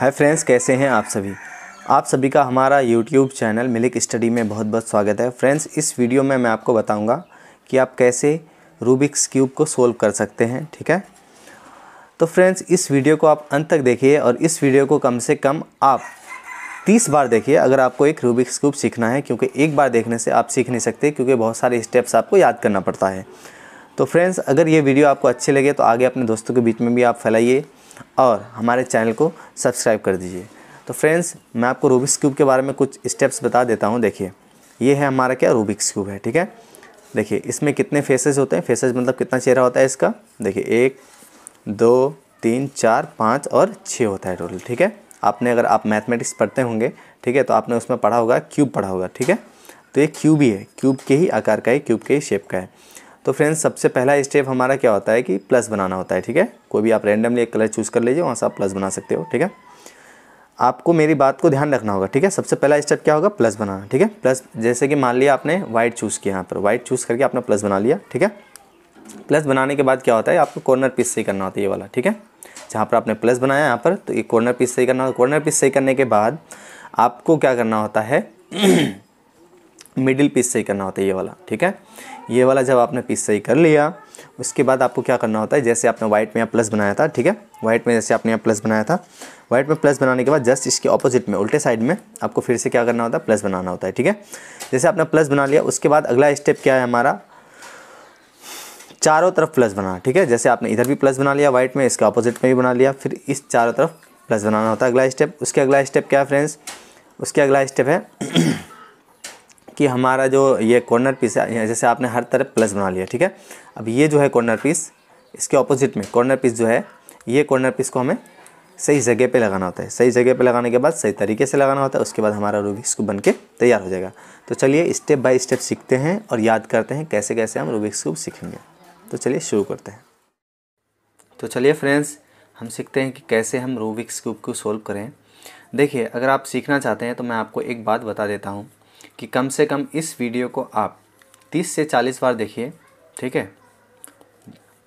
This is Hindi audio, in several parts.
हाय फ्रेंड्स कैसे हैं आप सभी आप सभी का हमारा यूट्यूब चैनल मिलिक स्टडी में बहुत बहुत स्वागत है फ्रेंड्स इस वीडियो में मैं आपको बताऊंगा कि आप कैसे रूबिक्स क्यूब को सोल्व कर सकते हैं ठीक है तो फ्रेंड्स इस वीडियो को आप अंत तक देखिए और इस वीडियो को कम से कम आप तीस बार देखिए अगर आपको एक रूबिक्स क्यूब सीखना है क्योंकि एक बार देखने से आप सीख नहीं सकते क्योंकि बहुत सारे स्टेप्स आपको याद करना पड़ता है तो फ्रेंड्स अगर ये वीडियो आपको अच्छे लगे तो आगे अपने दोस्तों के बीच में भी आप फैलाइए और हमारे चैनल को सब्सक्राइब कर दीजिए तो फ्रेंड्स मैं आपको रूबिक्स क्यूब के बारे में कुछ स्टेप्स बता देता हूँ देखिए ये है हमारा क्या रूबिक्स क्यूब है ठीक है देखिए इसमें कितने फेसेस होते हैं फेसेस मतलब कितना चेहरा होता है इसका देखिए एक दो तीन चार पाँच और छः होता है टोटल ठीक है आपने अगर आप मैथमेटिक्स पढ़ते होंगे ठीक है तो आपने उसमें पढ़ा होगा क्यूब पढ़ा होगा ठीक है तो ये क्यूब ही है क्यूब के ही आकार का है क्यूब के ही शेप का है तो फ्रेंड्स सबसे पहला स्टेप हमारा क्या होता है कि प्लस बनाना होता है ठीक है कोई भी आप रैंडमली एक कलर चूज़ कर लीजिए वहाँ से आप प्लस बना सकते हो ठीक है आपको मेरी बात को ध्यान रखना होगा ठीक है सबसे पहला स्टेप क्या होगा प्लस बनाना ठीक है प्लस जैसे कि मान लिया आपने वाइट चूज़ किया यहाँ पर वाइट चूज़ करके आपने प्लस बना लिया ठीक है प्लस बनाने के बाद क्या होता है आपको कॉर्नर पीस सही करना होता है ये वाला ठीक है जहाँ पर आपने प्लस बनाया यहाँ पर तो ये कॉर्नर पीस सही करना होता है कॉर्नर पीस सही करने के बाद आपको क्या करना होता है मिडिल पीस सही करना होता है ये वाला ठीक है ये वाला जब आपने पीस सही कर लिया उसके बाद आपको क्या करना होता है जैसे आपने वाइट में यहाँ प्लस बनाया था ठीक है वाइट में जैसे आपने यहाँ प्लस बनाया था वाइट में प्लस बनाने के बाद जस्ट इसके ऑपोजिट में उल्टे साइड में आपको फिर से क्या करना होता है प्लस बनाना होता है ठीक है जैसे आपने प्लस बना लिया उसके बाद अगला स्टेप क्या है हमारा चारों तरफ प्लस बनाना ठीक है जैसे आपने इधर भी प्लस बना लिया वाइट में इसके ऑपोजिट में भी बना लिया फिर इस चारों तरफ प्लस बनाना होता है अगला स्टेप उसके अगला स्टेप क्या है फ्रेंड्स उसके अगला स्टेप है कि हमारा जो ये कॉर्नर पीस है जैसे आपने हर तरफ प्लस बना लिया ठीक है अब ये जो है कॉर्नर पीस इसके ऑपोजिट में कॉर्नर पीस जो है ये कॉर्नर पीस को हमें सही जगह पे लगाना होता है सही जगह पे लगाने के बाद सही तरीके से लगाना होता है उसके बाद हमारा रूबिक्स क्यूब बन के तैयार हो जाएगा तो चलिए स्टेप बाई स्टेप सीखते हैं और याद करते हैं कैसे कैसे हम रूबिक्स क्यूब सीखेंगे तो चलिए शुरू करते हैं तो चलिए फ्रेंड्स हम सीखते हैं कि कैसे हम रूबिक्स क्यूब को सोल्व करें देखिए अगर आप सीखना चाहते हैं तो मैं आपको एक बात बता देता हूँ कि कम से कम इस वीडियो को आप 30 से 40 बार देखिए ठीक है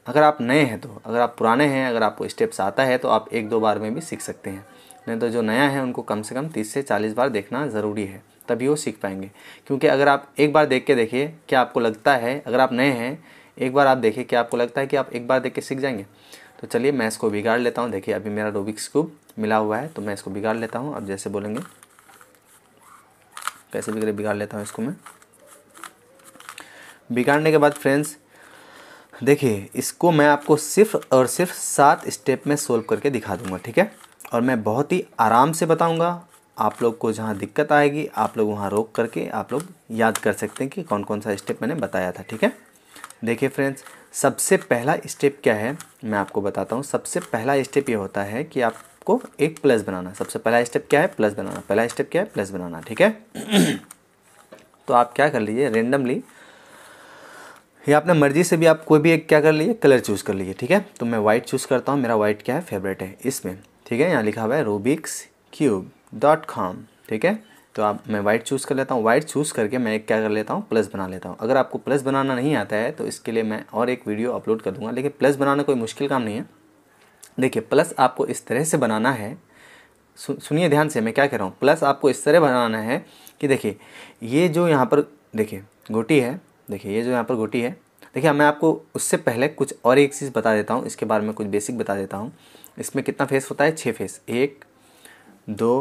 अगर आप नए हैं तो अगर आप पुराने हैं अगर आपको स्टेप्स आता है तो आप एक दो बार में भी सीख सकते हैं नहीं तो जो नया है उनको कम से कम 30 से 40 बार देखना ज़रूरी है तभी वो सीख पाएंगे क्योंकि अगर आप एक बार देख के देखिए क्या आपको लगता है अगर आप नए हैं एक बार आप देखिए क्या आपको लगता है कि आप एक बार देख के सीख जाएंगे तो चलिए मैं इसको बिगाड़ लेता हूँ देखिए अभी मेरा रूबिक्स क्यूब मिला हुआ है तो मैं इसको बिगाड़ लेता हूँ अब जैसे बोलेंगे कैसे भी करके बिगाड़ लेता हूँ इसको मैं बिगाड़ने के बाद फ्रेंड्स देखिए इसको मैं आपको सिर्फ और सिर्फ सात स्टेप में सोल्व करके दिखा दूंगा ठीक है और मैं बहुत ही आराम से बताऊंगा आप लोग को जहाँ दिक्कत आएगी आप लोग वहाँ रोक करके आप लोग याद कर सकते हैं कि कौन कौन सा स्टेप मैंने बताया था ठीक है देखिए फ्रेंड्स सबसे पहला स्टेप क्या है मैं आपको बताता हूँ सबसे पहला स्टेप ये होता है कि आप को एक प्लस बनाना सबसे पहला स्टेप क्या है प्लस बनाना पहला स्टेप क्या है प्लस बनाना ठीक है तो आप क्या कर लीजिए रेंडमली या अपने मर्जी से भी आप कोई भी एक क्या कर लीजिए कलर चूज़ कर लीजिए ठीक है तो मैं वाइट चूज़ करता हूँ मेरा वाइट क्या है फेवरेट है इसमें ठीक है यहाँ लिखा हुआ है रूबिक्स क्यूब डॉट कॉम ठीक है तो आप मैं वाइट चूज़ कर लेता हूँ वाइट चूज़ करके मैं एक क्या कर लेता हूँ प्लस बना लेता हूँ अगर आपको प्लस बनाना नहीं आता है तो इसके लिए मैं और एक वीडियो अपलोड कर दूँगा लेकिन प्लस बनाना कोई मुश्किल काम नहीं है देखिए प्लस आपको इस तरह से बनाना है सुनिए ध्यान से मैं क्या कह रहा हूँ प्लस आपको इस तरह बनाना है कि देखिए ये जो यहाँ पर देखिए गोटी है देखिए ये जो यहाँ पर गोटी है देखिए मैं आपको उससे पहले कुछ और एक चीज़ बता देता हूँ इसके बारे में कुछ बेसिक बता देता हूँ इसमें कितना फेस होता है छः फेस एक दो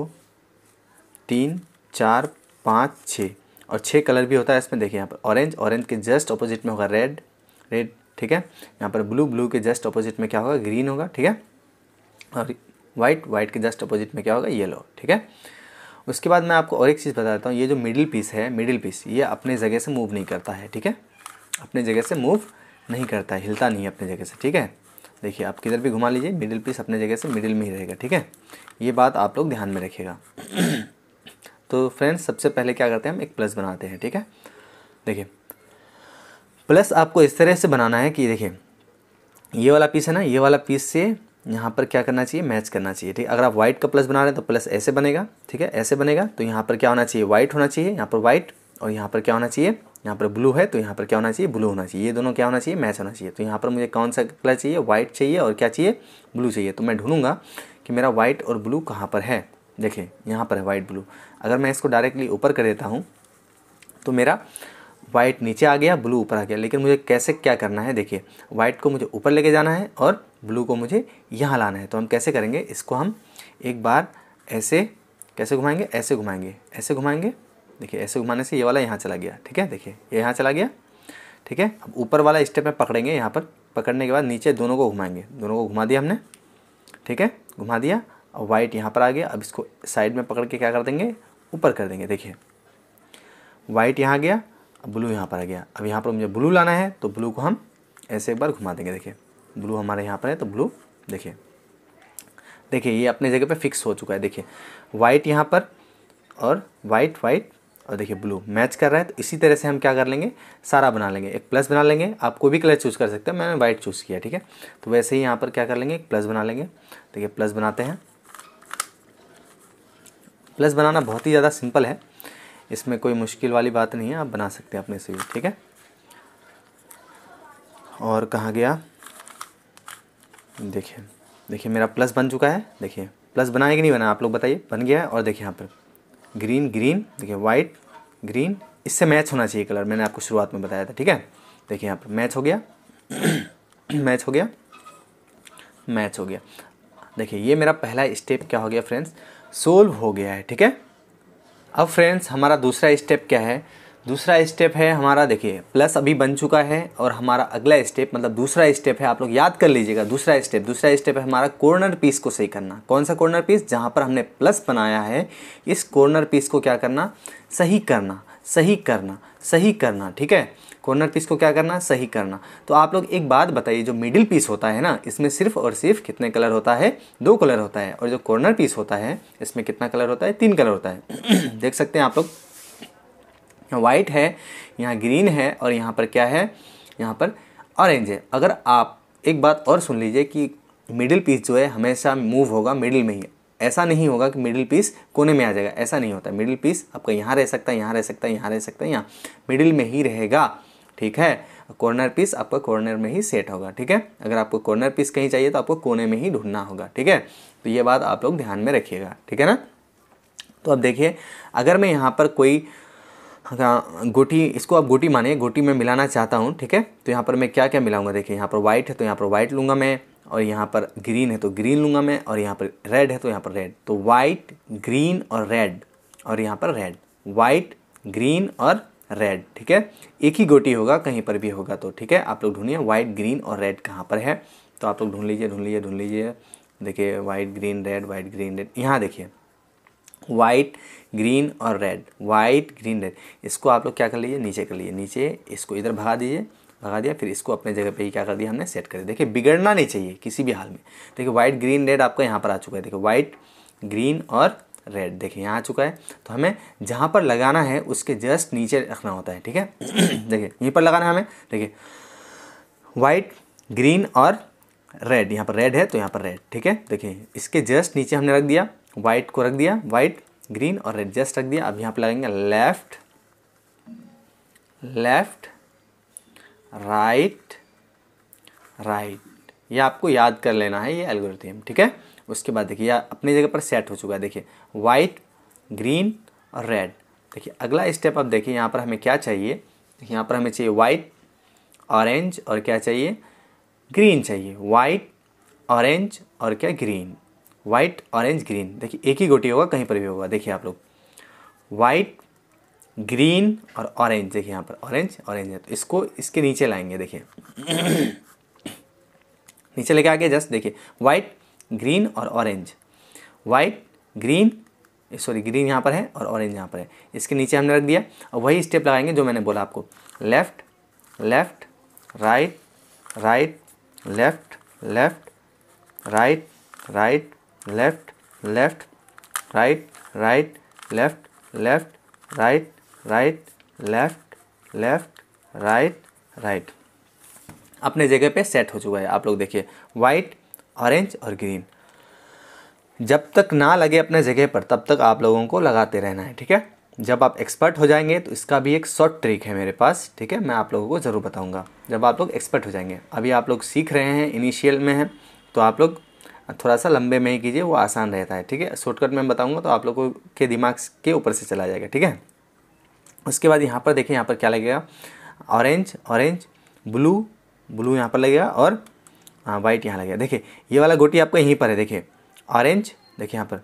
तीन चार पाँच छः और छः कलर भी होता है इसमें देखिए यहाँ पर ऑरेंज ऑरेंज के जस्ट अपोजिट में होगा रेड रेड ठीक है यहाँ पर ब्लू ब्लू के जस्ट अपोजिट में क्या होगा ग्रीन होगा ठीक है और वाइट वाइट के जस्ट अपोजिट में क्या होगा येलो ठीक है उसके बाद मैं आपको और एक चीज़ बता देता हूँ ये जो मिडिल पीस है मिडिल पीस ये अपने जगह से मूव नहीं करता है ठीक है अपने जगह से मूव नहीं करता है हिलता नहीं है अपने जगह से ठीक है देखिए आप किधर भी घुमा लीजिए मिडिल पीस अपने जगह से मिडिल में ही रहेगा ठीक है ये बात आप लोग ध्यान में रखिएगा तो फ्रेंड्स सबसे पहले क्या करते हैं हम एक प्लस बनाते हैं ठीक है देखिए प्लस आपको इस तरह से बनाना है कि देखिए ये वाला पीस है ना ये वाला पीस से यहाँ पर क्या करना चाहिए मैच करना चाहिए ठीक है अगर आप व्हाइट का प्लस बना रहे हैं तो प्लस ऐसे बनेगा ठीक है ऐसे बनेगा तो यहाँ पर क्या होना चाहिए व्हाइट होना चाहिए यहाँ पर व्हाइट और यहाँ पर क्या होना चाहिए यहाँ पर ब्लू है तो यहाँ पर क्या होना चाहिए ब्लू होना चाहिए ये दोनों क्या होना चाहिए मैच होना चाहिए तो यहाँ पर मुझे कौन सा कलर चाहिए व्हाइट चाहिए और क्या चाहिए ब्लू चाहिए तो मैं ढूंढूंगा कि मेरा व्हाइट और ब्लू कहाँ पर है देखिए यहाँ पर है वाइट ब्लू अगर मैं इसको डायरेक्टली ऊपर कर देता हूँ तो मेरा वाइट नीचे आ गया ब्लू ऊपर आ गया लेकिन मुझे कैसे क्या करना है देखिए वाइट को मुझे ऊपर लेके जाना है और ब्लू को मुझे यहाँ लाना है तो हम कैसे करेंगे इसको हम एक बार ऐसे कैसे घुमाएंगे ऐसे घुमाएंगे ऐसे घुमाएंगे देखिए ऐसे घुमाने से ये वाला यहाँ चला गया ठीक है देखिए ये यहाँ चला गया ठीक है अब ऊपर वाला स्टेप में पकड़ेंगे यहाँ पर पकड़ने के बाद नीचे दोनों को घुमाएंगे दोनों को घुमा दिया हमने ठीक है घुमा दिया अब वाइट यहाँ पर आ गया अब इसको साइड में पकड़ के क्या कर देंगे ऊपर कर देंगे देखिए वाइट यहाँ गया अब ब्लू यहाँ पर आ गया अब यहाँ पर मुझे ब्लू लाना है तो ब्लू को हम ऐसे एक बार घुमा देंगे देखिए ब्लू हमारे यहाँ पर है तो ब्लू देखिए देखिए ये अपने जगह पे फिक्स हो चुका है देखिए वाइट यहाँ पर और वाइट वाइट और देखिए ब्लू मैच कर रहा है तो इसी तरह से हम क्या कर लेंगे सारा बना लेंगे एक प्लस बना लेंगे आप कोई भी कलर चूज़ कर सकते हैं मैंने वाइट चूज़ किया ठीक है तो वैसे ही यहाँ पर क्या कर लेंगे एक प्लस बना लेंगे देखिए प्लस बनाते हैं प्लस बनाना बहुत ही ज़्यादा सिंपल है इसमें कोई मुश्किल वाली बात नहीं है आप बना सकते हैं अपने से ठीक है और कहाँ गया देखिए देखिए मेरा प्लस बन चुका है देखिए प्लस बनाया कि नहीं बना आप लोग बताइए बन गया है और देखिए यहाँ पर ग्रीन ग्रीन देखिए वाइट ग्रीन इससे मैच होना चाहिए कलर मैंने आपको शुरुआत में बताया था ठीक है देखिए यहाँ पर मैच हो गया मैच हो गया मैच हो गया देखिए ये मेरा पहला स्टेप क्या हो गया फ्रेंड्स सोल्व हो गया है ठीक है अब फ्रेंड्स हमारा दूसरा स्टेप क्या है दूसरा स्टेप है हमारा देखिए प्लस अभी बन चुका है और हमारा अगला स्टेप मतलब दूसरा स्टेप है आप लोग याद कर लीजिएगा दूसरा स्टेप दूसरा स्टेप है हमारा कॉर्नर पीस को सही करना कौन सा कॉर्नर पीस जहाँ पर हमने प्लस बनाया है इस कॉर्नर पीस को क्या करना सही करना सही करना सही करना ठीक है कॉर्नर पीस को क्या करना सही करना तो आप लोग एक बात बताइए जो मिडिल पीस होता है ना इसमें सिर्फ और सिर्फ कितने कलर होता है दो कलर होता है और जो कॉर्नर पीस होता है इसमें कितना कलर होता है तीन कलर होता है देख सकते हैं आप लोग वाइट है यहाँ ग्रीन है और यहाँ पर क्या है यहाँ पर ऑरेंज है अगर आप एक बात और सुन लीजिए कि मिडिल पीस जो है हमेशा मूव होगा मिडिल में ही ऐसा नहीं होगा कि मिडिल पीस कोने में आ जाएगा ऐसा नहीं होता मिडिल पीस आपका यहाँ रह सकता है यहाँ रह सकता है यहाँ रह सकता है यहाँ मिडिल में ही रहेगा ठीक है कॉर्नर पीस आपका कॉर्नर में ही सेट होगा ठीक है अगर आपको कॉर्नर पीस कहीं चाहिए तो आपको कोने में ही ढूंढना होगा ठीक है तो ये बात आप लोग ध्यान में रखिएगा ठीक है ना तो अब देखिए अगर मैं यहाँ पर कोई हाँ, गोटी इसको आप गोटी मानिए गोटी में मिलाना चाहता हूँ ठीक है तो यहाँ पर मैं क्या क्या मिलाऊंगा देखिए यहाँ पर वाइट है तो यहाँ पर वाइट लूँगा मैं और यहाँ पर ग्रीन है तो ग्रीन लूँगा मैं और यहाँ पर रेड है तो यहाँ पर रेड तो वाइट ग्रीन और रेड और यहाँ पर रेड वाइट ग्रीन और रेड ठीक है एक ही गोटी होगा कहीं पर भी होगा तो ठीक है आप लोग ढूंढिए वाइट ग्रीन और रेड कहाँ पर है तो आप लोग ढूंढ लीजिए ढूंढ लीजिए ढूंढ लीजिए देखिए white green red white green red यहाँ देखिए वाइट ग्रीन और रेड वाइट ग्रीन रेड इसको आप लोग क्या कर लीजिए नीचे कर लीजिए नीचे इसको इधर भगा दीजिए भगा दिया फिर इसको अपने जगह पे ही क्या कर दिया हमने सेट कर दिया देखिए बिगड़ना नहीं चाहिए किसी भी हाल में देखिए वाइट ग्रीन रेड आपका यहाँ पर आ चुका है देखिए वाइट ग्रीन और रेड देखिए यहाँ आ चुका है तो हमें जहाँ पर लगाना है उसके जस्ट नीचे रखना होता है ठीक है देखिए यहीं पर लगाना है हमें देखिए वाइट ग्रीन और रेड यहाँ पर रेड है तो यहाँ पर रेड ठीक है देखिए इसके जस्ट नीचे हमने रख दिया वाइट को रख दिया वाइट ग्रीन और रेड जस्ट रख दिया अब यहाँ पे लगाएंगे लेफ्ट लेफ्ट राइट राइट ये आपको याद कर लेना है ये एल्गोरिथम ठीक है उसके बाद देखिए अपनी जगह पर सेट हो चुका है देखिए वाइट ग्रीन और रेड देखिए अगला स्टेप आप देखिए यहाँ पर हमें क्या चाहिए यहाँ पर हमें चाहिए वाइट ऑरेंज और क्या चाहिए ग्रीन चाहिए वाइट ऑरेंज और क्या ग्रीन वाइट ऑरेंज ग्रीन देखिए एक ही गोटी होगा कहीं पर भी होगा देखिए आप लोग वाइट ग्रीन और ऑरेंज देखिए यहाँ पर ऑरेंज ऑरेंज है तो इसको इसके नीचे लाएंगे देखिए नीचे लेके आगे जस्ट देखिए वाइट ग्रीन और orange white green sorry green यहाँ पर है और ऑरेंज यहाँ पर है इसके नीचे हमने रख दिया और वही स्टेप लगाएंगे जो मैंने बोला आपको left left right right left left right right left left right right left left right right left left right right अपने जगह पे सेट हो चुका है आप लोग देखिए वाइट ऑरेंज और ग्रीन जब तक ना लगे अपने जगह पर तब तक आप लोगों को लगाते रहना है ठीक है जब आप एक्सपर्ट हो जाएंगे तो इसका भी एक शॉर्ट ट्रिक है मेरे पास ठीक है मैं आप लोगों को ज़रूर बताऊंगा जब आप लोग एक्सपर्ट हो जाएंगे अभी आप लोग सीख रहे हैं इनिशियल में हैं तो आप लोग थोड़ा सा लंबे में ही कीजिए वो आसान रहता है ठीक है शॉर्टकट में बताऊँगा तो आप लोगों के दिमाग के ऊपर से चला जाएगा ठीक है उसके बाद यहाँ पर देखिए यहाँ पर क्या लगेगा ऑरेंज ऑरेंज ब्लू ब्लू यहाँ पर लगेगा और वाइट हाँ, यहाँ लगेगा देखिए ये वाला गोटी आपका यहीं पर है देखिए ऑरेंज देखिए यहाँ पर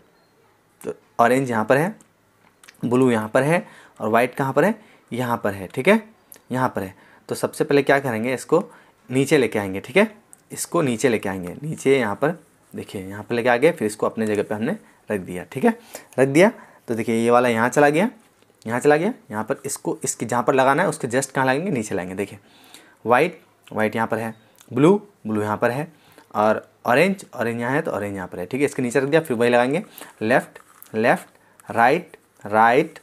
तो ऑरेंज यहाँ पर है ब्लू यहाँ पर है और वाइट कहाँ पर है यहाँ पर है ठीक है यहाँ पर है तो सबसे पहले क्या करेंगे इसको नीचे लेके आएंगे ठीक है इसको नीचे लेके आएंगे नीचे यहाँ पर देखिए यहाँ पे लेके आ गए फिर इसको अपने जगह पे हमने रख दिया ठीक है रख दिया तो देखिए ये वाला यहाँ चला गया यहाँ चला गया यहाँ पर इसको इसके जहाँ पर लगाना है उसके जस्ट कहाँ लगेंगे नीचे लाएंगे देखिए वाइट वाइट यहाँ पर है ब्लू ब्लू यहाँ पर है और ऑरेंज ऑरेंज यहाँ है तो ऑरेंज यहाँ पर है ठीक है इसके नीचे रख दिया फिर वही लगाएंगे left left right right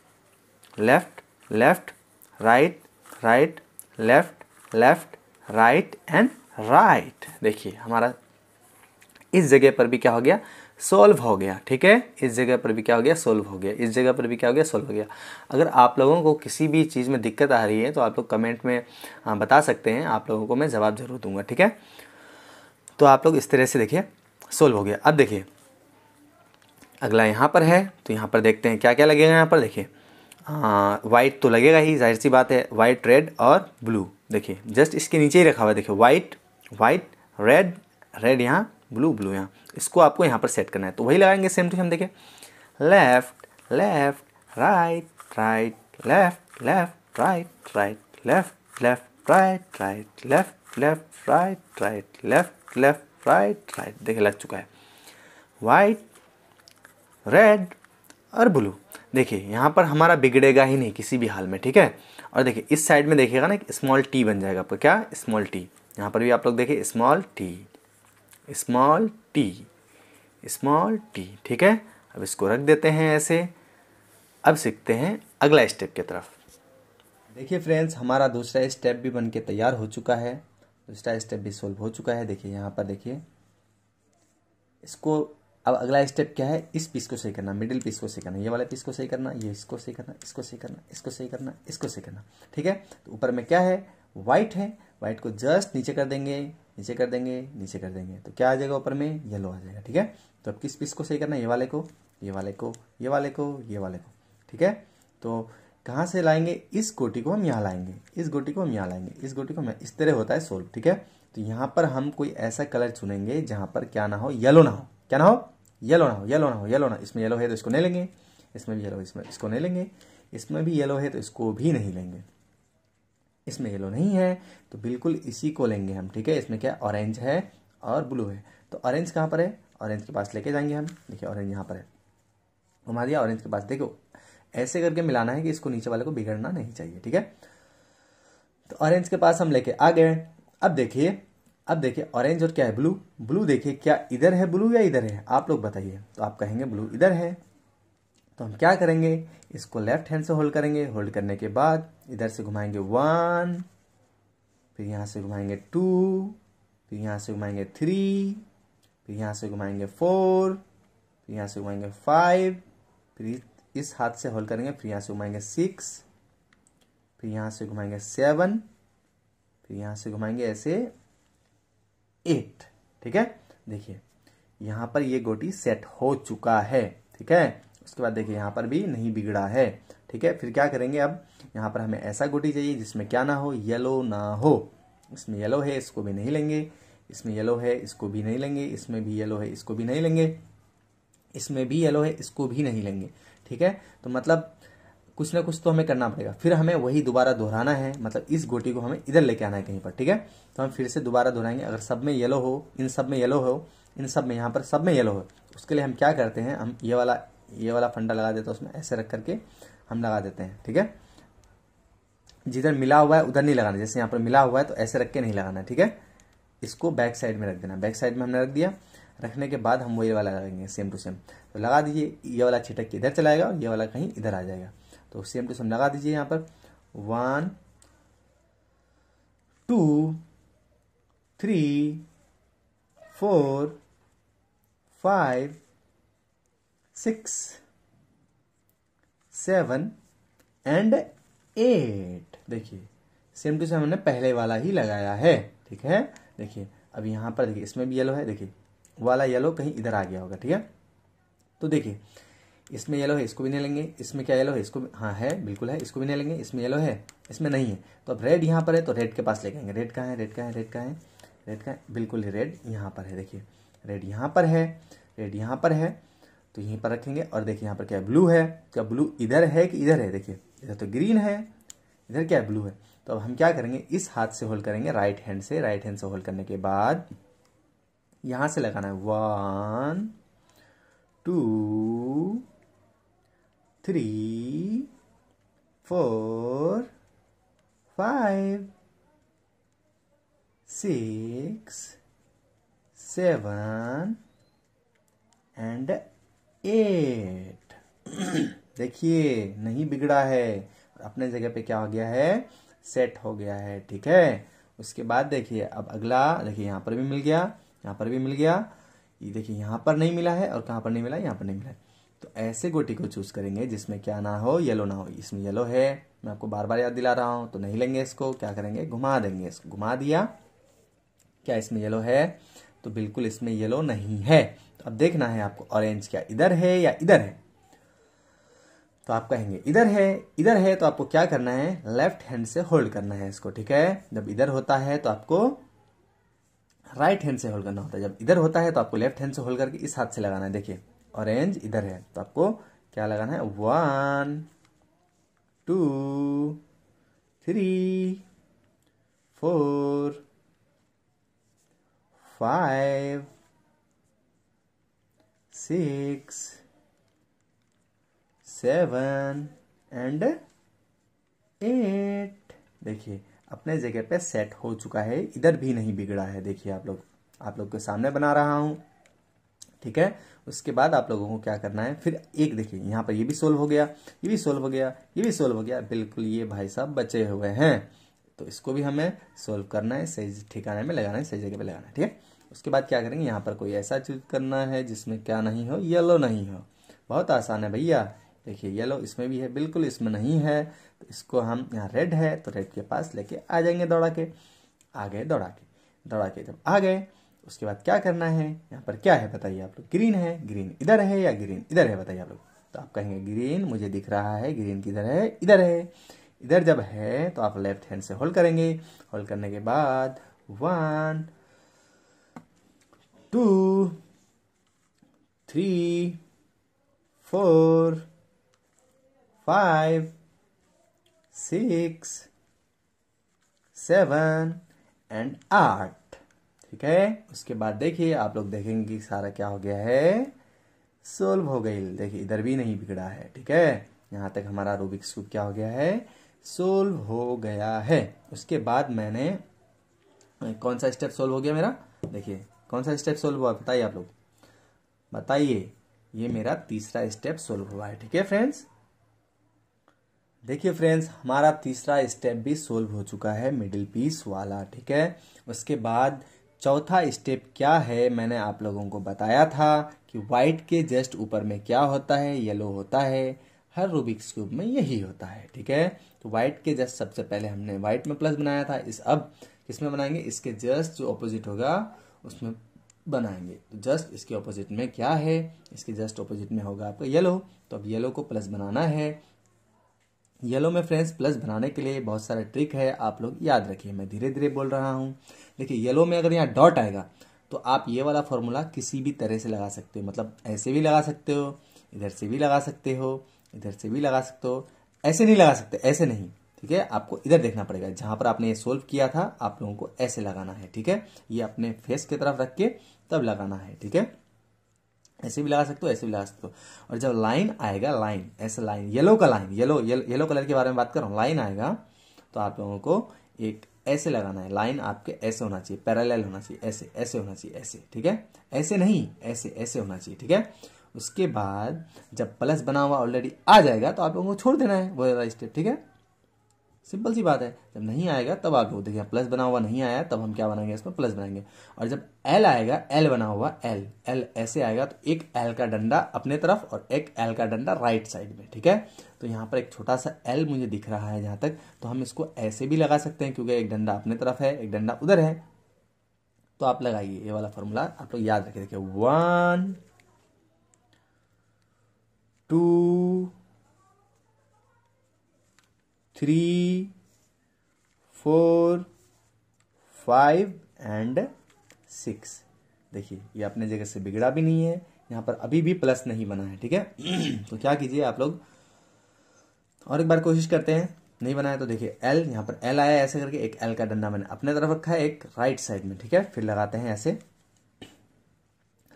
left left right right left left right and right देखिए हमारा इस जगह पर भी क्या हो गया सॉल्व हो गया ठीक है इस जगह पर भी क्या हो गया सॉल्व हो गया इस जगह पर भी क्या हो गया सॉल्व हो गया अगर आप लोगों को किसी भी चीज़ में दिक्कत आ रही है तो आप लोग कमेंट में बता सकते हैं आप लोगों को मैं जवाब ज़रूर दूंगा ठीक है तो आप लोग इस तरह से देखिए सोल्व हो गया अब देखिए अगला यहाँ पर है तो यहाँ पर देखते हैं क्या क्या लगेगा यहाँ पर देखिए वाइट तो लगेगा ही जाहिर सी बात है वाइट रेड और ब्लू देखिए जस्ट इसके नीचे ही रखा हुआ है देखिए वाइट वाइट रेड रेड यहाँ ब्लू ब्लू यहाँ इसको आपको यहाँ पर सेट करना है तो वही लगाएंगे सेम टू सेम देखिए left left right right left left right right left left right right left left right right left left right right देखिए लग चुका है वाइट रेड और ब्लू देखिए यहाँ पर हमारा बिगड़ेगा ही नहीं किसी भी हाल में ठीक है और देखिए इस साइड में देखिएगा ना स्मॉल टी बन जाएगा आपका क्या स्मॉल टी यहाँ पर भी आप लोग देखिए small T small T small T ठीक है अब इसको रख देते हैं ऐसे अब सीखते हैं अगला स्टेप की तरफ देखिए फ्रेंड्स हमारा दूसरा स्टेप भी बनके तैयार हो चुका है दूसरा स्टेप भी सोल्व हो चुका है देखिए यहाँ पर देखिए इसको अब अगला स्टेप क्या है इस पीस को सही करना मिडिल पीस को सही करना ये वाला पीस को सही करना ये इसको सही करना इसको सही करना इसको सही करना इसको सही करना ठीक है तो ऊपर में क्या है वाइट है व्हाइट को जस्ट नीचे कर देंगे नीचे कर देंगे नीचे कर देंगे तो क्या आ जाएगा ऊपर में येलो आ जाएगा ठीक है तो अब किस पीस को सही करना है ये वाले को ये वाले को ये वाले को ये वाले को ठीक है तो कहाँ से लाएंगे इस गोटी को हम यहाँ लाएंगे इस गोटी को हम यहाँ लाएंगे इस गोटी को हम इस तरह होता है सोल्व ठीक है तो यहाँ पर हम कोई ऐसा कलर चुनेंगे जहाँ पर क्या ना हो येलो ना हो क्या ना हो येलो ना हो येलो ना हो येलो ना इसमें येलो है तो इसको नहीं लेंगे इसमें भी येलो इसमें इसको नहीं लेंगे इसमें भी येलो है तो इसको भी नहीं लेंगे इसमें येलो नहीं है तो बिल्कुल इसी को लेंगे हम ठीक है इसमें क्या ऑरेंज है और ब्लू है तो ऑरेंज कहाँ पर है ऑरेंज के पास लेके जाएंगे हम देखिए ऑरेंज यहाँ पर है घुमा दिया ऑरेंज के पास देखो ऐसे करके मिलाना है कि इसको नीचे वाले को बिगड़ना नहीं चाहिए ठीक है तो ऑरेंज के पास हम लेके आ गए अब देखिए अब देखिए ऑरेंज और क्या है ब्लू ब्लू देखिए क्या इधर है ब्लू या इधर है आप लोग बताइए तो आप कहेंगे ब्लू इधर है तो हम क्या करेंगे इसको लेफ्ट हैंड से होल्ड करेंगे होल्ड करने के बाद इधर से घुमाएंगे वन फिर यहाँ से घुमाएंगे टू फिर यहाँ से घुमाएंगे थ्री फिर यहाँ से घुमाएंगे फोर फिर यहाँ से घुमाएंगे फाइव फिर इस हाथ से होल्ड करेंगे फिर यहाँ से घुमाएंगे सिक्स फिर यहाँ से घुमाएंगे सेवन फिर यहाँ से घुमाएंगे ऐसे एट ठीक है देखिए यहाँ पर ये गोटी सेट हो चुका है ठीक है उसके बाद देखिए यहाँ पर भी नहीं बिगड़ा है ठीक है फिर क्या करेंगे अब यहाँ पर हमें ऐसा गोटी चाहिए जिसमें क्या ना हो येलो ना हो इसमें येलो है इसको भी नहीं लेंगे इसमें येलो है इसको भी नहीं लेंगे इसमें भी येलो है इसको भी नहीं लेंगे इसमें भी येलो है इसको भी नहीं लेंगे ठीक है तो मतलब कुछ ना कुछ तो हमें करना पड़ेगा फिर हमें वही दोबारा दोहराना है मतलब इस गोटी को हमें इधर लेके आना है कहीं पर ठीक है तो हम फिर से दोबारा दोहराएंगे अगर सब में येलो हो इन सब में येलो हो इन सब में यहाँ पर सब में येलो हो उसके लिए हम क्या करते हैं हम ये वाला ये वाला फंडा लगा देता है उसमें ऐसे रख करके हम लगा देते हैं ठीक है जिधर मिला हुआ है उधर नहीं लगाना जैसे यहाँ पर मिला हुआ है तो ऐसे रख के नहीं लगाना ठीक है इसको बैक साइड में रख देना बैक साइड में हमने रख दिया रखने के बाद हम वो ये वाला लगाएंगे सेम टू सेम तो लगा दीजिए ये वाला छिटक के इधर चलाएगा और ये वाला कहीं इधर आ जाएगा तो सेम टू सेम लगा दीजिए यहाँ पर one two three four five six, seven and eight. देखिए सेम टू सेम हमने पहले वाला ही लगाया है ठीक है देखिए अब यहाँ पर देखिए इसमें भी येलो है देखिए वाला येलो कहीं इधर आ गया होगा ठीक है तो देखिए इसमें येलो है इसको भी नहीं लेंगे इसमें क्या येलो है इसको हाँ है बिल्कुल है इसको भी नहीं लेंगे इसमें येलो है इसमें नहीं है तो अब रेड यहाँ पर है तो रेड के पास ले जाएंगे रेड कहाँ है रेड कहाँ है रेड कहाँ है रेड कहाँ बिल्कुल ही रेड यहाँ पर है देखिए रेड यहाँ पर है रेड यहाँ पर है तो यहीं पर रखेंगे और देखिए यहाँ पर क्या ब्लू है क्या ब्लू इधर है कि इधर है देखिए इधर तो ग्रीन है इधर क्या ब्लू है तो अब हम क्या करेंगे इस हाथ से होल्ड करेंगे राइट हैंड से राइट हैंड से होल्ड करने के बाद यहां से लगाना है one two three four five six seven and eight देखिए नहीं बिगड़ा है अपने जगह पे क्या हो गया है सेट हो गया है ठीक है उसके बाद देखिए अब अगला देखिए यहाँ पर भी मिल गया यहाँ पर भी मिल गया ये देखिए यहाँ पर नहीं मिला है और कहाँ पर नहीं मिला यहाँ पर नहीं मिला तो ऐसे गोटी को चूज करेंगे जिसमें क्या ना हो येलो ना हो इसमें येलो है मैं आपको बार बार याद दिला रहा हूँ तो नहीं लेंगे इसको क्या करेंगे घुमा देंगे इसको घुमा दिया क्या इसमें येलो है तो बिल्कुल इसमें येलो नहीं है तो अब देखना है आपको ऑरेंज क्या इधर है या इधर है तो आप कहेंगे इधर है इधर है तो आपको क्या करना है लेफ्ट हैंड से होल्ड करना है इसको ठीक है जब इधर होता है तो आपको राइट हैंड से होल्ड करना होता है जब इधर होता है तो आपको लेफ्ट हैंड से होल्ड करके इस हाथ से लगाना है देखिए ऑरेंज इधर है तो आपको क्या लगाना है one two three four five, six, seven and eight देखिए अपने जगह पे सेट हो चुका है इधर भी नहीं बिगड़ा है देखिए आप लोग आप लोग के सामने बना रहा हूं ठीक है उसके बाद आप लोगों को क्या करना है फिर एक देखिए यहां पर ये भी सोल्व हो गया ये भी सोल्व हो गया ये भी सोल्व हो गया बिल्कुल ये भाई साहब बचे हुए हैं तो इसको भी हमें सोल्व करना है सही ठिकाने में लगाना है सही जगह पे लगाना है ठीक है उसके बाद क्या करेंगे यहाँ पर कोई ऐसा चूज करना है जिसमें क्या नहीं हो येलो नहीं हो बहुत आसान है भैया देखिए येलो इसमें भी है बिल्कुल इसमें नहीं है तो इसको हम यहाँ रेड है तो रेड के पास लेके आ जाएंगे दौड़ा के आ गए दौड़ा के दौड़ा के जब आ गए उसके बाद क्या करना है यहाँ पर क्या है बताइए आप लोग ग्रीन है ग्रीन इधर है या ग्रीन इधर है बताइए आप लोग तो आप कहेंगे ग्रीन मुझे दिख रहा है ग्रीन किधर है इधर है इधर जब है तो आप लेफ्ट हैंड से होल्ड करेंगे होल्ड करने के बाद one two three four five six seven and आठ ठीक है उसके बाद देखिए आप लोग देखेंगे कि सारा क्या हो गया है सोल्व हो गई देखिए इधर भी नहीं बिगड़ा है ठीक है यहाँ तक हमारा रूबिक्स सूप क्या हो गया है सोल्व हो गया है उसके बाद मैंने कौन सा स्टेप सोल्व हो गया मेरा देखिए कौन सा स्टेप सोल्व हुआ बताइए आप लोग बताइए ये मेरा तीसरा स्टेप सोल्व हुआ है ठीक है फ्रेंड्स देखिए फ्रेंड्स हमारा तीसरा स्टेप भी सोल्व हो चुका है मिडिल पीस वाला ठीक है उसके बाद चौथा स्टेप क्या है मैंने आप लोगों को बताया था कि वाइट के जस्ट ऊपर में क्या होता है येलो होता है हर रूबिक्स क्यूब में यही होता है ठीक है तो वाइट के जस्ट सबसे पहले हमने वाइट में प्लस बनाया था इस अब किसमें बनाएंगे इसके जस्ट जो ऑपोजिट होगा उसमें बनाएंगे तो जस्ट इसके ऑपोजिट में क्या है इसके जस्ट ऑपोजिट में होगा आपका येलो तो अब येलो को प्लस बनाना है येलो में फ्रेंड्स प्लस बनाने के लिए बहुत सारे ट्रिक है आप लोग याद रखिए मैं धीरे धीरे बोल रहा हूँ देखिए येलो में अगर यहाँ डॉट आएगा तो आप ये वाला फॉर्मूला किसी भी तरह से लगा सकते हो मतलब ऐसे भी लगा सकते हो इधर से भी लगा सकते हो इधर से भी लगा सकते हो ऐसे नहीं लगा सकते ऐसे नहीं ठीक है आपको इधर देखना पड़ेगा जहां पर आपने ये सोल्व किया था आप लोगों को ऐसे लगाना है ठीक है ये अपने फेस की तरफ रख के तब लगाना है ठीक है ऐसे भी लगा सकते हो ऐसे भी लगा सकते हो और जब लाइन आएगा लाइन ऐसे लाइन येलो का लाइन येलो येलो कलर के बारे में बात कर रहा हूँ लाइन आएगा तो आप लोगों को एक ऐसे लगाना है लाइन आपके ऐसे होना चाहिए पैरालेल होना चाहिए ऐसे ऐसे होना चाहिए ऐसे ठीक है ऐसे नहीं ऐसे ऐसे होना चाहिए ठीक है उसके बाद जब प्लस बना हुआ ऑलरेडी आ जाएगा तो आप लोगों को छोड़ देना है वो वाला स्टेप ठीक है सिंपल सी बात है जब नहीं आएगा तब आप लोग देखिए प्लस बना हुआ नहीं आया तब हम क्या बनाएंगे इसमें प्लस बनाएंगे और जब एल आएगा एल बना हुआ एल एल ऐसे आएगा तो एक एल का डंडा अपने तरफ और एक एल का डंडा राइट साइड में ठीक है तो यहाँ पर एक छोटा सा एल मुझे दिख रहा है जहां तक तो हम इसको ऐसे भी लगा सकते हैं क्योंकि एक डंडा अपने तरफ है एक डंडा उधर है तो आप लगाइए ये वाला फॉर्मूला आप लोग याद रखिए देखिए one two three four five and six देखिए ये अपने जगह से बिगड़ा भी नहीं है यहाँ पर अभी भी प्लस नहीं बना है ठीक है तो क्या कीजिए आप लोग और एक बार कोशिश करते हैं नहीं बनाया तो देखिए एल यहाँ पर एल आया ऐसे करके एक एल का डंडा मैंने अपने तरफ रखा है एक राइट साइड में ठीक है फिर लगाते हैं ऐसे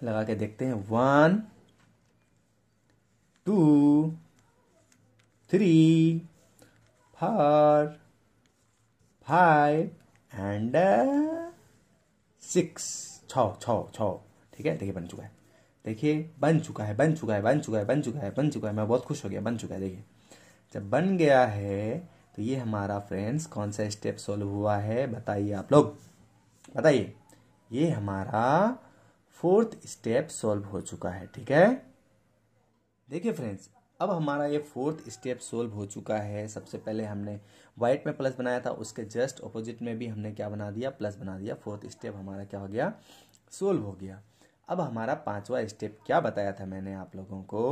लगा के देखते हैं one two three four five and six छ छ छ ठीक है देखिए बन चुका है देखिए बन चुका है बन चुका है बन चुका है बन चुका है बन चुका है मैं बहुत खुश हो गया बन चुका है देखिए जब बन गया है तो ये हमारा फ्रेंड्स कौन सा स्टेप सॉल्व हुआ है बताइए आप लोग बताइए ये हमारा फोर्थ स्टेप सॉल्व हो चुका है ठीक है देखिए फ्रेंड्स अब हमारा ये फोर्थ स्टेप सोल्व हो चुका है सबसे पहले हमने वाइट में प्लस बनाया था उसके जस्ट ऑपोजिट में भी हमने क्या बना दिया प्लस बना दिया फोर्थ स्टेप हमारा क्या हो गया सोल्व हो गया अब हमारा पांचवा स्टेप क्या बताया था मैंने आप लोगों को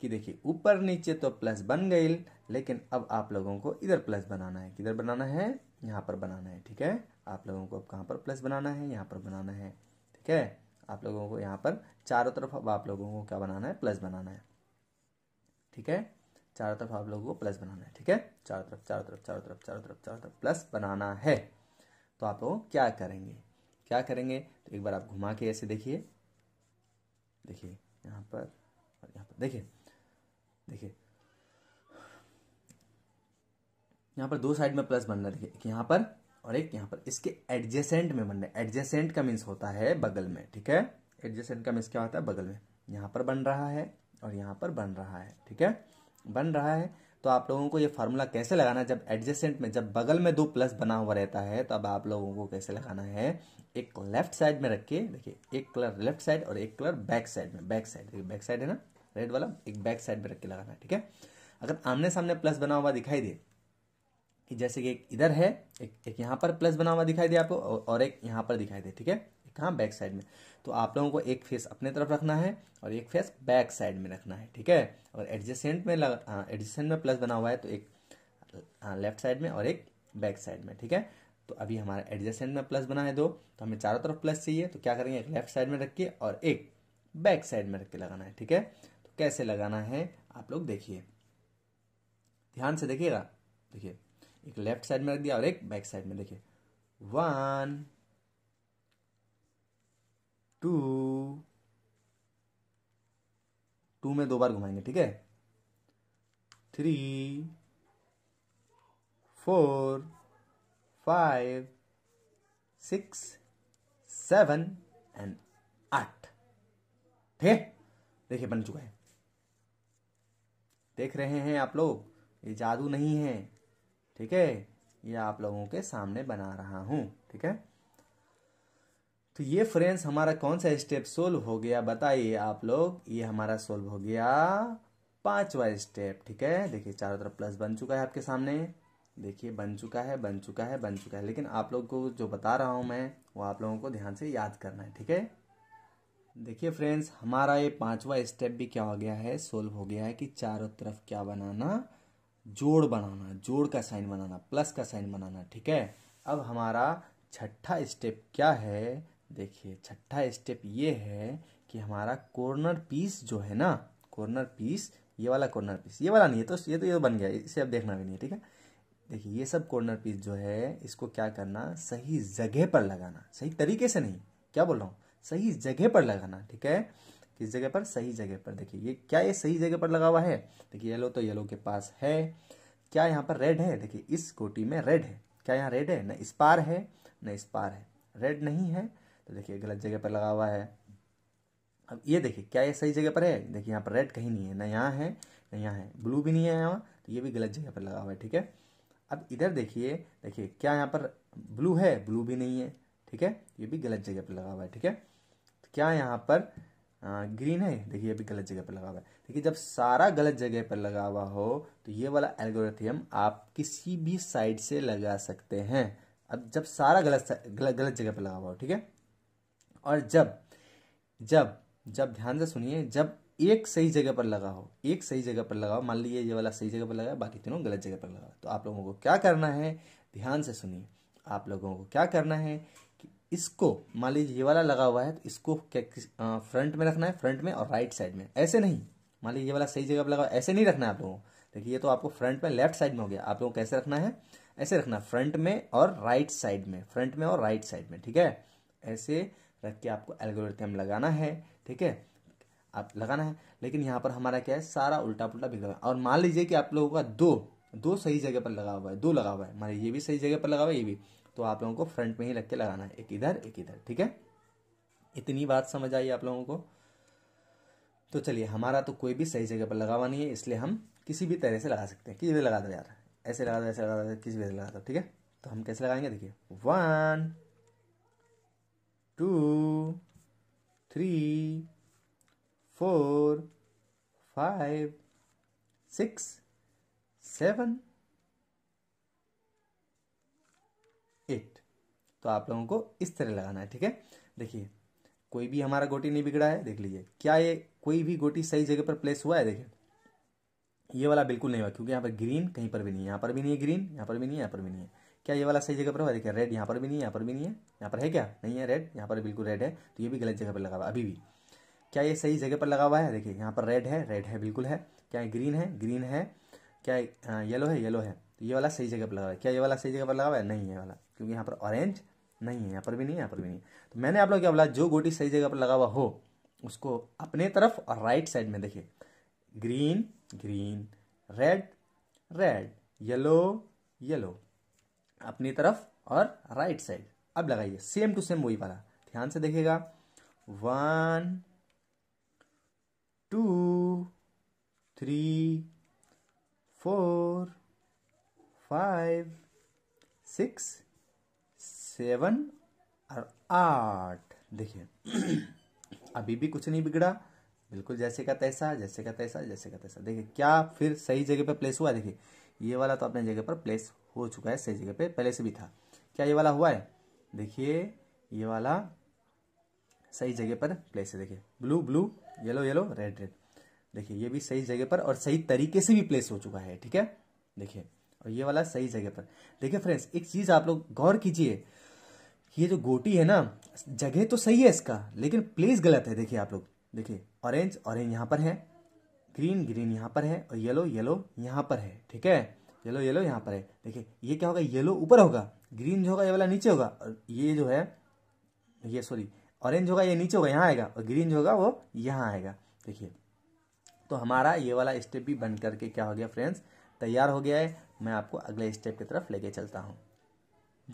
कि देखिए ऊपर नीचे तो प्लस बन गई लेकिन अब आप लोगों को इधर प्लस बनाना है किधर बनाना है यहाँ पर बनाना है ठीक है आप लोगों को अब कहाँ पर प्लस बनाना है यहाँ पर बनाना है ठीक है आप लोगों को यहाँ पर चारों तरफ अब आप लोगों को क्या बनाना है प्लस बनाना है ठीक है चारों तरफ आप लोगों को प्लस बनाना है ठीक है चारों तरफ चारों तरफ चारों तरफ चारों तरफ चारों तरफ प्लस बनाना है तो आप लोग क्या करेंगे क्या करेंगे तो एक बार आप घुमा के ऐसे देखिए देखिए यहाँ पर और यहाँ पर देखिए देखिए यहाँ पर दो साइड में प्लस बनना है देखिए एक यहाँ पर और एक यहाँ पर इसके एडजेसेंट में बनना है एडजेसेंट का मीन्स होता है बगल में ठीक है एडजेसेंट का मीन्स क्या होता है बगल में यहाँ पर बन रहा है और यहाँ पर बन रहा है ठीक है बन रहा है तो आप लोगों को ये फार्मूला कैसे लगाना जब एडजेसेंट में जब बगल में दो प्लस बना हुआ रहता है तो अब आप लोगों को कैसे लगाना है एक लेफ्ट साइड में रख के देखिए एक कलर लेफ्ट साइड और एक कलर बैक साइड में बैक साइड देखिए बैक साइड है ना रेड वाला एक बैक साइड में रख के लगाना है ठीक है अगर आमने सामने प्लस बना हुआ दिखाई दे कि जैसे कि एक इधर है एक एक यहाँ पर प्लस बना हुआ दिखाई दे आपको और एक यहाँ पर दिखाई दे ठीक है कहाँ बैक साइड में तो आप लोगों को एक फेस अपने तरफ रखना है और एक फेस बैक साइड में रखना है ठीक है और एडजेसेंट में लग एडजेसेंट हाँ, में प्लस बना हुआ है तो एक लेफ्ट हाँ, साइड में और एक बैक साइड में ठीक है तो अभी हमारा एडजेसेंट में प्लस बना है दो तो हमें चारों तरफ प्लस चाहिए तो क्या करेंगे एक लेफ्ट साइड में रख के और एक बैक साइड में रख के लगाना है ठीक है तो कैसे लगाना है आप लोग देखिए ध्यान से देखिएगा देखिए एक लेफ्ट साइड में रख दिया और एक बैक साइड में देखिए वन टू टू में दो बार घुमाएंगे ठीक है three four five six seven and आठ ठीक है देखिए बन चुका है देख रहे हैं आप लोग ये जादू नहीं है ठीक है ये आप लोगों के सामने बना रहा हूं ठीक है तो ये फ्रेंड्स हमारा कौन सा स्टेप सोल्व हो गया बताइए आप लोग ये हमारा सोल्व हो गया पांचवा स्टेप ठीक है देखिए चारों तरफ प्लस बन चुका है आपके सामने देखिए बन चुका है बन चुका है बन चुका है लेकिन आप लोग को जो बता रहा हूं मैं वो आप लोगों को ध्यान से याद करना है ठीक है देखिए फ्रेंड्स हमारा ये पांचवा स्टेप भी क्या हो गया है सोल्व हो गया है कि चारों तरफ क्या बनाना जोड़ बनाना जोड़ का साइन बनाना प्लस का साइन बनाना ठीक है अब हमारा छठा स्टेप क्या है देखिए छठा स्टेप ये है कि हमारा कॉर्नर पीस जो है ना कॉर्नर पीस ये वाला कॉर्नर पीस ये वाला नहीं है तो ये तो ये बन गया इसे अब देखना भी नहीं ठीक है देखिए ये सब कॉर्नर पीस जो है इसको क्या करना सही जगह पर लगाना सही तरीके से नहीं क्या बोल रहा हूँ सही जगह पर लगाना ठीक है किस जगह पर सही जगह पर देखिए ये क्या ये सही जगह पर लगा हुआ है देखिए येलो तो येलो के पास है क्या यहाँ पर रेड है देखिए इस कोटी में रेड है क्या यहाँ रेड है ना इस पार है ना इस पार है रेड नहीं है तो देखिए गलत जगह पर लगा हुआ है अब ये देखिए क्या ये सही जगह पर है देखिए यहाँ पर रेड कहीं नहीं है ना यहाँ है ना यहाँ है ब्लू भी नहीं है यहाँ तो ये भी गलत जगह पर लगा हुआ है ठीक है अब इधर देखिए देखिए क्या यहाँ पर ब्लू है ब्लू भी नहीं है ठीक है ये भी गलत जगह पर लगा हुआ है ठीक है तो क्या यहाँ पर आ, ग्रीन है देखिए ये भी गलत जगह पर लगा हुआ है देखिए जब सारा गलत जगह पर लगा हुआ हो तो ये वाला एल्गोरिथियम आप किसी भी साइड से लगा सकते हैं अब जब सारा गलत गलत जगह पर लगा हुआ हो ठीक है और जब जब जब ध्यान से सुनिए जब एक सही जगह पर लगा हो एक सही जगह पर लगा हो मान लीजिए ये वाला सही जगह पर लगा बाकी तीनों गलत जगह पर लगा तो आप लोगों को क्या करना है ध्यान से सुनिए आप लोगों को क्या करना है कि इसको मान लीजिए ये वाला लगा हुआ है तो इसको क्या फ्रंट में रखना है फ्रंट में और राइट साइड में ऐसे नहीं मान लीजिए ये वाला सही जगह पर लगा ऐसे नहीं रखना है आप लोगों को देखिए ये तो आपको फ्रंट में लेफ्ट साइड में हो गया आप लोगों को कैसे रखना है ऐसे रखना फ्रंट में और राइट साइड में फ्रंट में और राइट साइड में ठीक है ऐसे रख के आपको एल्गोरिथम लगाना है ठीक है आप लगाना है लेकिन यहाँ पर हमारा क्या है सारा उल्टा पुल्टा बिगड़ा हुआ है और मान लीजिए कि आप लोगों का दो दो सही जगह पर लगा हुआ है दो लगा हुआ है मान ये भी सही जगह पर लगा हुआ है ये भी तो आप लोगों को फ्रंट में ही रख के लगाना है एक इधर एक इधर ठीक है इतनी बात समझ आई आप लोगों को तो चलिए हमारा तो कोई भी सही जगह पर लगा हुआ नहीं है इसलिए हम किसी भी तरह से लगा सकते हैं किसी भी लगा दो यार ऐसे लगा दो ऐसे लगा दो किसी भी लगा दो ठीक है तो हम कैसे लगाएंगे देखिए one two three four five six seven eight तो आप लोगों को इस तरह लगाना है ठीक है देखिए कोई भी हमारा गोटी नहीं बिगड़ा है देख लीजिए क्या ये कोई भी गोटी सही जगह पर प्लेस हुआ है देखिए ये वाला बिल्कुल नहीं हुआ क्योंकि यहाँ पर ग्रीन कहीं पर भी नहीं है यहाँ पर भी नहीं है ग्रीन यहाँ पर भी नहीं है यहाँ पर भी नहीं है क्या ये वाला सही जगह पर हुआ देखिए रेड यहाँ पर भी नहीं यहाँ पर भी नहीं है यहाँ पर है क्या नहीं है रेड यहाँ पर बिल्कुल रेड है तो ये भी गलत जगह पर लगा हुआ अभी भी क्या ये सही जगह पर लगा हुआ है देखिए यहाँ पर रेड है रेड है बिल्कुल है क्या ग्रीन है ग्रीन है क्या येलो हाँ, है येलो है तो ये वाला सही जगह पर लगा हुआ है क्या ये वाला सही जगह पर लगा हुआ है नहीं है वाला क्योंकि यहाँ पर ऑरेंज नहीं है यहाँ पर भी नहीं यहाँ पर भी नहीं तो मैंने आप लोग क्या बोला जो गोटी सही जगह पर लगा हुआ हो उसको अपने तरफ और राइट साइड में देखिए green green red red yellow yellow अपनी तरफ और राइट साइड अब लगाइए सेम टू सेम वही वाला ध्यान से देखेगा one two three four five six seven और आठ देखिए अभी भी कुछ नहीं बिगड़ा बिल्कुल जैसे का तैसा जैसे का तैसा जैसे का तैसा देखिए क्या फिर सही जगह पर प्लेस हुआ देखिए ये वाला तो अपने जगह पर प्लेस हो चुका है सही जगह पे पहले से भी था क्या ये वाला हुआ है देखिए ये वाला सही जगह पर प्लेस है देखिए blue blue yellow yellow red red देखिए ये भी सही जगह पर और सही तरीके से भी प्लेस हो चुका है ठीक है देखिए और ये वाला सही जगह पर देखिए फ्रेंड्स एक चीज आप लोग गौर कीजिए ये जो गोटी है ना जगह तो सही है इसका लेकिन प्लेस गलत है देखिए आप लोग देखिए ऑरेंज ऑरेंज यहाँ पर है ग्रीन ग्रीन यहाँ पर है और येलो येलो यहाँ पर है ठीक है येलो येलो यहाँ पर है देखिए ये क्या होगा येलो ऊपर होगा ग्रीन जो होगा ये वाला नीचे होगा और ये जो है ये सॉरी ऑरेंज होगा ये नीचे होगा यहाँ आएगा और ग्रीन जो होगा वो यहाँ आएगा देखिए तो हमारा ये वाला स्टेप भी बन करके क्या हो गया फ्रेंड्स तैयार हो गया है मैं आपको अगले स्टेप की तरफ लेके चलता हूँ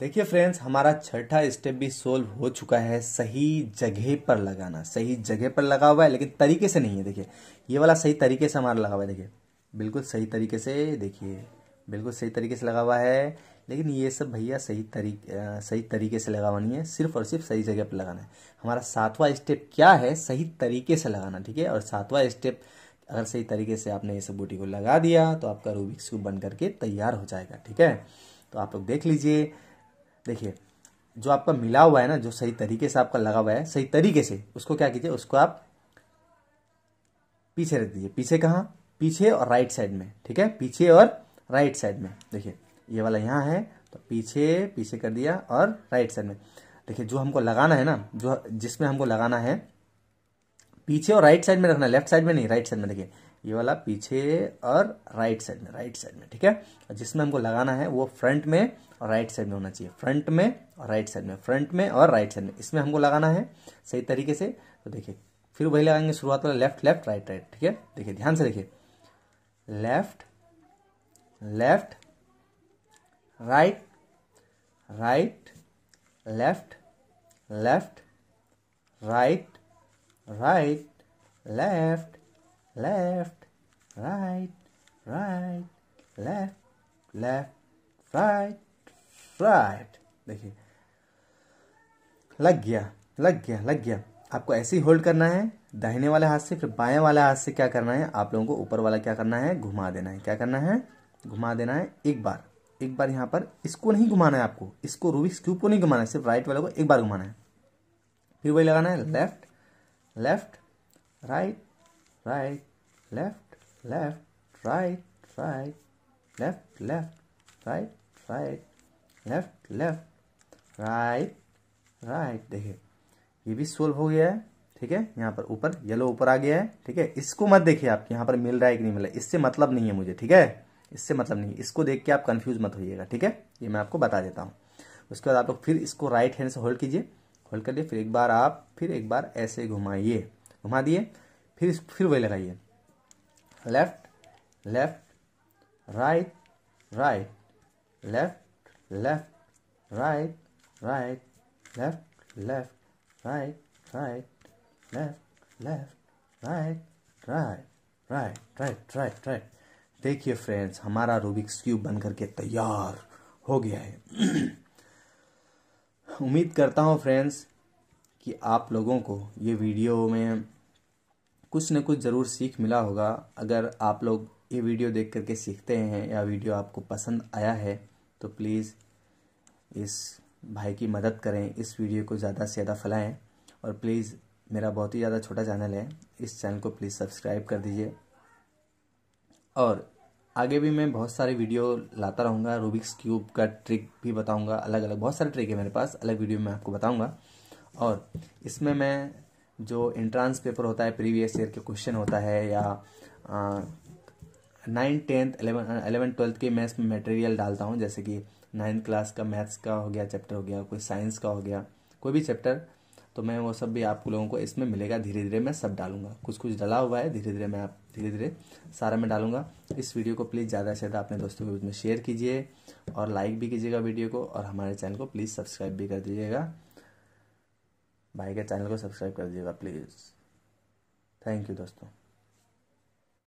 देखिए फ्रेंड्स हमारा छठा स्टेप भी सोल्व हो चुका है सही जगह पर लगाना सही जगह पर लगा हुआ है लेकिन तरीके से नहीं है देखिए ये वाला सही तरीके से हमारा लगा हुआ है देखिए बिल्कुल सही तरीके से देखिए बिल्कुल सही तरीके से लगा हुआ है लेकिन ये सब भैया सही तरीके सही तरीके से लगा नहीं है सिर्फ और सिर्फ सही जगह पर लगाना है हमारा सातवां स्टेप क्या है सही तरीके से लगाना ठीक है और सातवां स्टेप अगर सही तरीके से आपने ये सब बूटी को लगा दिया तो आपका रूबिक्स क्यूब बन करके तैयार हो जाएगा ठीक है तो आप लोग देख लीजिए देखिए जो आपका मिला हुआ है ना जो सही तरीके से आपका लगा हुआ है सही तरीके से उसको क्या कीजिए उसको आप पीछे रख दीजिए पीछे कहाँ पीछे और राइट साइड में ठीक है पीछे और राइट साइड में देखिए ये वाला यहाँ है तो पीछे पीछे कर दिया और राइट साइड में देखिए जो हमको लगाना है ना जो जिसमें हमको लगाना है पीछे और राइट साइड में रखना लेफ्ट साइड में नहीं राइट साइड में देखिए ये वाला पीछे और राइट साइड में राइट साइड में ठीक है और जिसमें हमको लगाना है वो फ्रंट में और राइट साइड में होना चाहिए फ्रंट में और राइट साइड में फ्रंट में और राइट साइड में इसमें हमको लगाना है सही तरीके से तो देखिए फिर वही लगाएंगे शुरुआत वाला लेफ्ट लेफ्ट राइट राइट ठीक है देखिए ध्यान से देखिए left left right right left left right right left left right right left left right right देखिए लग गया लग गया लग गया आपको ऐसे ही होल्ड करना है दाहिने वाले हाथ से फिर बाएं वाले हाथ से क्या करना है आप लोगों को ऊपर वाला क्या करना है घुमा देना है क्या करना है घुमा देना है एक बार एक बार यहाँ पर इसको नहीं घुमाना है आपको इसको रूबिक्स क्यूब को नहीं घुमाना है सिर्फ राइट वाले को एक बार घुमाना है फिर वही लगाना है left left right right left left right right left left right right left left right right देखिए ये भी सोल्व हो गया है ठीक है यहाँ पर ऊपर येलो ऊपर आ गया है ठीक है इसको मत देखिए आप यहाँ पर मिल रहा है कि नहीं मिल रहा है इससे मतलब नहीं है मुझे ठीक है इससे मतलब नहीं इसको देख के आप कन्फ्यूज मत होइएगा ठीक है ये मैं आपको बता देता हूँ उसके बाद आप लोग फिर इसको राइट हैंड से होल्ड कीजिए होल्ड करिए फिर एक बार आप फिर एक बार ऐसे घुमाइए घुमा दिए फिर फिर वही लगाइए left left right right left left right right left left right right left left right right right right right right देखिए फ्रेंड्स हमारा रूबिक्स क्यूब बन करके तैयार हो गया है उम्मीद करता हूँ फ्रेंड्स कि आप लोगों को ये वीडियो में कुछ न कुछ ज़रूर सीख मिला होगा अगर आप लोग ये वीडियो देख करके सीखते हैं या वीडियो आपको पसंद आया है तो प्लीज़ इस भाई की मदद करें इस वीडियो को ज़्यादा से ज़्यादा फैलाएं और प्लीज़ मेरा बहुत ही ज़्यादा छोटा चैनल है इस चैनल को प्लीज़ सब्सक्राइब कर दीजिए और आगे भी मैं बहुत सारे वीडियो लाता रहूँगा रूबिक्स क्यूब का ट्रिक भी बताऊँगा अलग अलग बहुत सारे ट्रिक है मेरे पास अलग वीडियो में आपको बताऊँगा और इसमें मैं जो एंट्रांस पेपर होता है प्रीवियस ईयर के क्वेश्चन होता है या ninth tenth eleven eleven twelfth के मैथ्स में मटेरियल डालता हूँ जैसे कि नाइन्थ क्लास का मैथ्स का हो गया चैप्टर हो गया कोई साइंस का हो गया कोई भी चैप्टर तो मैं वो सब भी आप लोगों को इसमें मिलेगा धीरे धीरे मैं सब डालूंगा कुछ कुछ डला हुआ है धीरे धीरे मैं आप धीरे धीरे सारा मैं डालूंगा इस वीडियो को प्लीज़ ज़्यादा से ज़्यादा अपने दोस्तों के बीच में शेयर कीजिए और लाइक भी कीजिएगा वीडियो को और हमारे चैनल को प्लीज़ सब्सक्राइब भी कर दीजिएगा भाई के चैनल को सब्सक्राइब कर दीजिएगा प्लीज़ थैंक यू दोस्तों